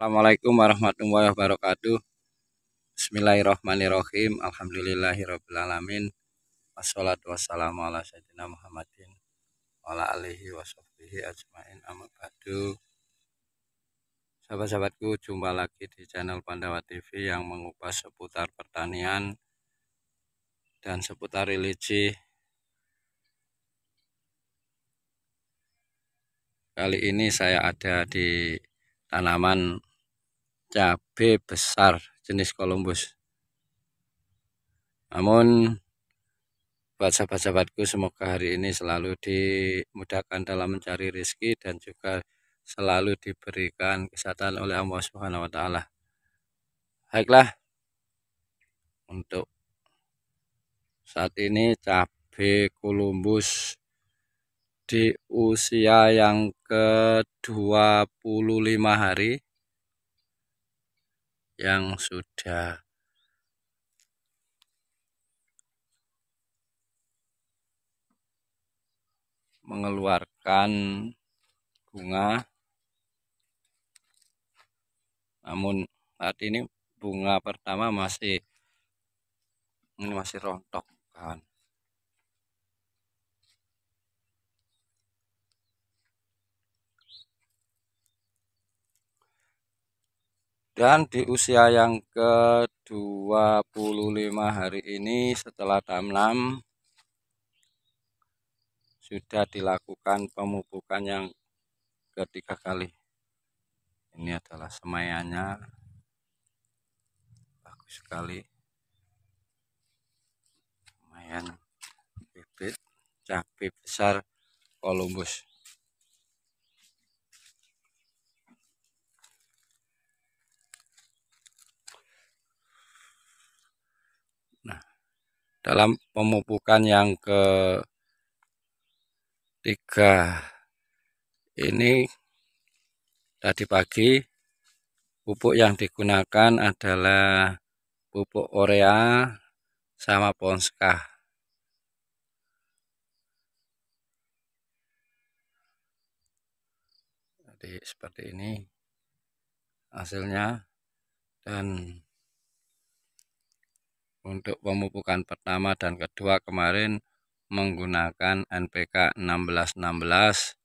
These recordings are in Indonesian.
Assalamualaikum warahmatullahi wabarakatuh Bismillahirrahmanirrahim Alhamdulillahirrahmanirrahim. Wassalatu wassalamu ala sayyidina Muhammadin Wa ala alihi wa ajmain amabadu Sahabat-sahabatku jumpa lagi di channel Pandawa TV yang mengupas seputar pertanian dan seputar religi Kali ini saya ada di tanaman cabai besar jenis Columbus namun buat sahabat-sahabatku semoga hari ini selalu dimudahkan dalam mencari rezeki dan juga selalu diberikan kesehatan oleh Allah Subhanahu wa taala. Baiklah. Untuk saat ini cabai Columbus di usia yang ke-25 hari yang sudah mengeluarkan bunga namun saat ini bunga pertama masih ini masih rontok kan Dan di usia yang ke-25 hari ini setelah tamlam sudah dilakukan pemupukan yang ketiga kali. Ini adalah semayanya, Bagus sekali. Lumayan bibit cabai besar Columbus. dalam pemupukan yang ke tiga ini tadi pagi pupuk yang digunakan adalah pupuk Orea sama Ponska jadi seperti ini hasilnya dan untuk pemupukan pertama dan kedua kemarin menggunakan NPK 1616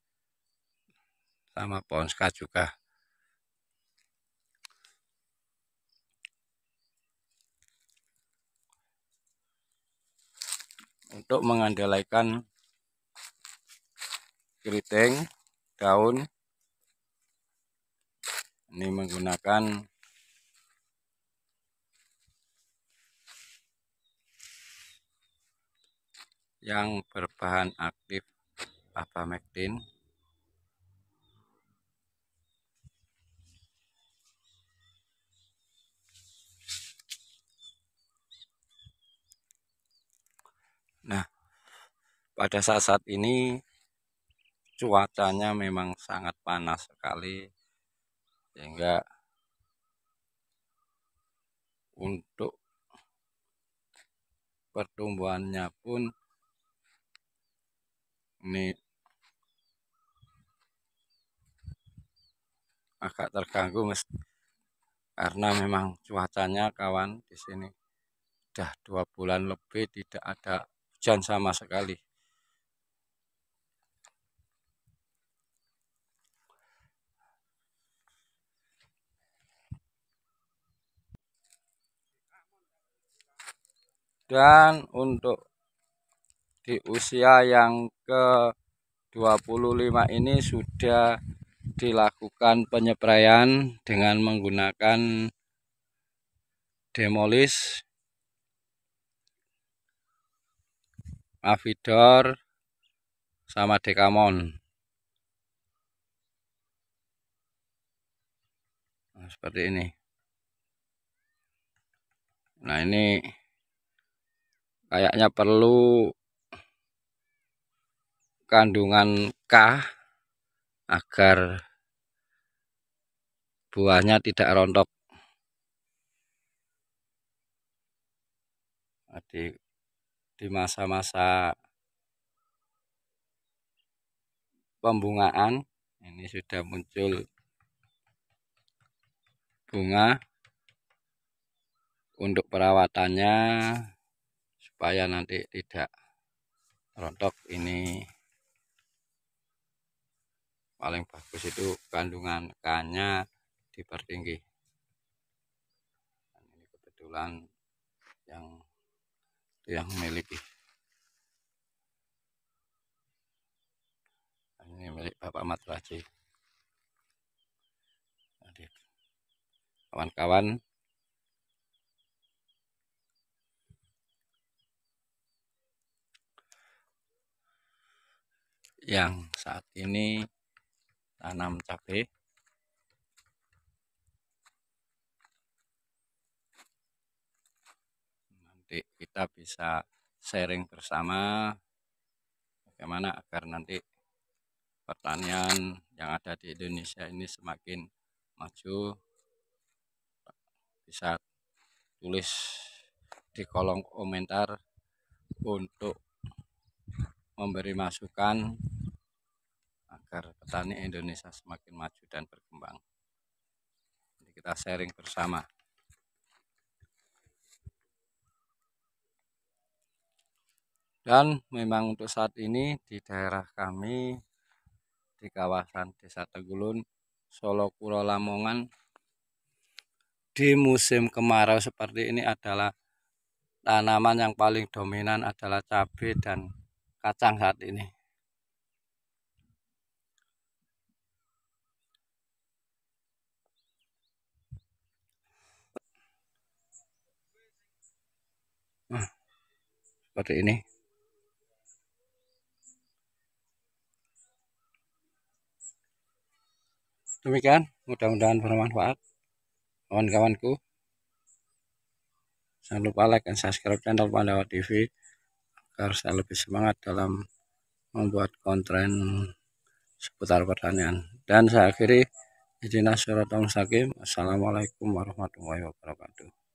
sama Ponska juga. Untuk mengandalkan keriting daun ini menggunakan yang berbahan aktif apa abamectin Nah, pada saat-saat ini cuacanya memang sangat panas sekali sehingga untuk pertumbuhannya pun ini agak terganggu mes karena memang cuacanya kawan di sini udah dua bulan lebih tidak ada hujan sama sekali dan untuk di usia yang ke-25 ini sudah dilakukan penyepraian dengan menggunakan demolis avidor sama dekamon nah, seperti ini nah ini kayaknya perlu kandungan K agar buahnya tidak rontok. Di di masa-masa pembungaan ini sudah muncul bunga untuk perawatannya supaya nanti tidak rontok ini paling bagus itu kandungan kanya dipertinggi. Dan ini kebetulan yang yang memiliki. Ini milik Bapak matraji Kawan-kawan yang saat ini tanam cabai nanti kita bisa sharing bersama bagaimana agar nanti pertanian yang ada di Indonesia ini semakin maju bisa tulis di kolom komentar untuk memberi masukan agar petani Indonesia semakin maju dan berkembang. Jadi kita sharing bersama. Dan memang untuk saat ini di daerah kami di kawasan Desa Tegulun, Solo Kuro Lamongan di musim kemarau seperti ini adalah tanaman yang paling dominan adalah cabai dan kacang saat ini. nah, seperti ini demikian mudah-mudahan bermanfaat kawan-kawanku jangan lupa like dan subscribe channel Pandawa TV agar saya lebih semangat dalam membuat konten seputar pertanian dan saya akhiri Idina Suratul sakim Assalamualaikum warahmatullahi wabarakatuh